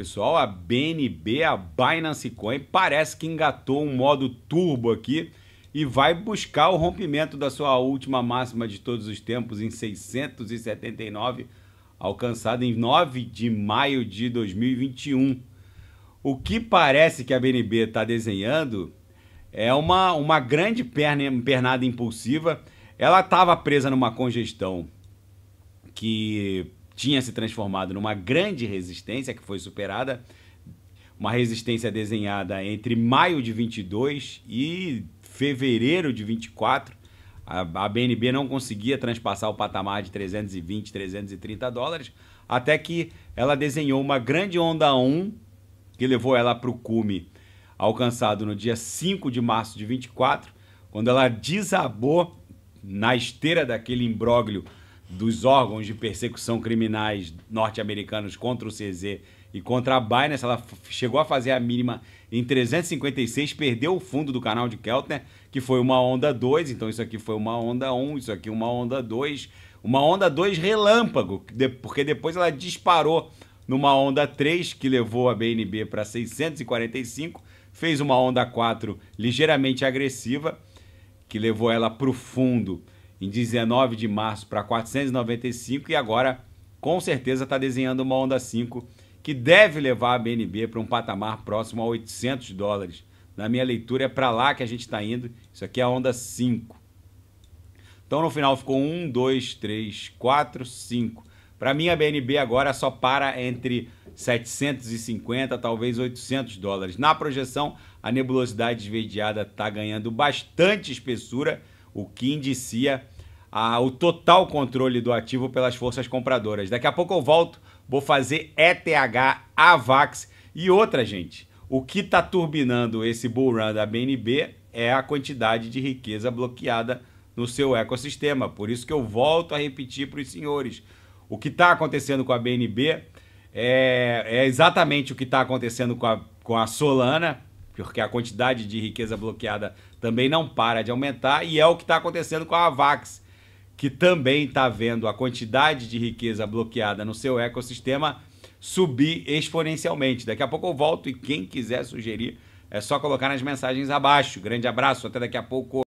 Pessoal, a BNB, a Binance Coin, parece que engatou um modo turbo aqui e vai buscar o rompimento da sua última máxima de todos os tempos em 679, alcançada em 9 de maio de 2021. O que parece que a BNB está desenhando é uma, uma grande perna, pernada impulsiva. Ela estava presa numa congestão que tinha se transformado numa grande resistência que foi superada, uma resistência desenhada entre maio de 22 e fevereiro de 24. A, a BNB não conseguia transpassar o patamar de 320, 330 dólares, até que ela desenhou uma grande onda 1 que levou ela para o cume alcançado no dia 5 de março de 24, quando ela desabou na esteira daquele imbróglio dos órgãos de persecução criminais norte-americanos contra o CZ e contra a Binance. Ela chegou a fazer a mínima em 356, perdeu o fundo do canal de Keltner, que foi uma onda 2, então isso aqui foi uma onda 1, um, isso aqui uma onda 2, uma onda 2 relâmpago, porque depois ela disparou numa onda 3 que levou a BNB para 645, fez uma onda 4 ligeiramente agressiva, que levou ela para o fundo em 19 de março para 495 e agora com certeza está desenhando uma onda 5 que deve levar a BNB para um patamar próximo a 800 dólares. Na minha leitura é para lá que a gente está indo. Isso aqui é a onda 5. Então no final ficou 1, 2, 3, 4, 5. Para mim a BNB agora só para entre 750 talvez 800 dólares. Na projeção a nebulosidade esverdeada está ganhando bastante espessura o que indicia a, o total controle do ativo pelas forças compradoras. Daqui a pouco eu volto, vou fazer ETH, AVAX e outra, gente. O que está turbinando esse bull run da BNB é a quantidade de riqueza bloqueada no seu ecossistema. Por isso que eu volto a repetir para os senhores. O que está acontecendo com a BNB é, é exatamente o que está acontecendo com a, com a Solana, porque a quantidade de riqueza bloqueada também não para de aumentar e é o que está acontecendo com a Avax, que também está vendo a quantidade de riqueza bloqueada no seu ecossistema subir exponencialmente. Daqui a pouco eu volto e quem quiser sugerir é só colocar nas mensagens abaixo. Grande abraço, até daqui a pouco.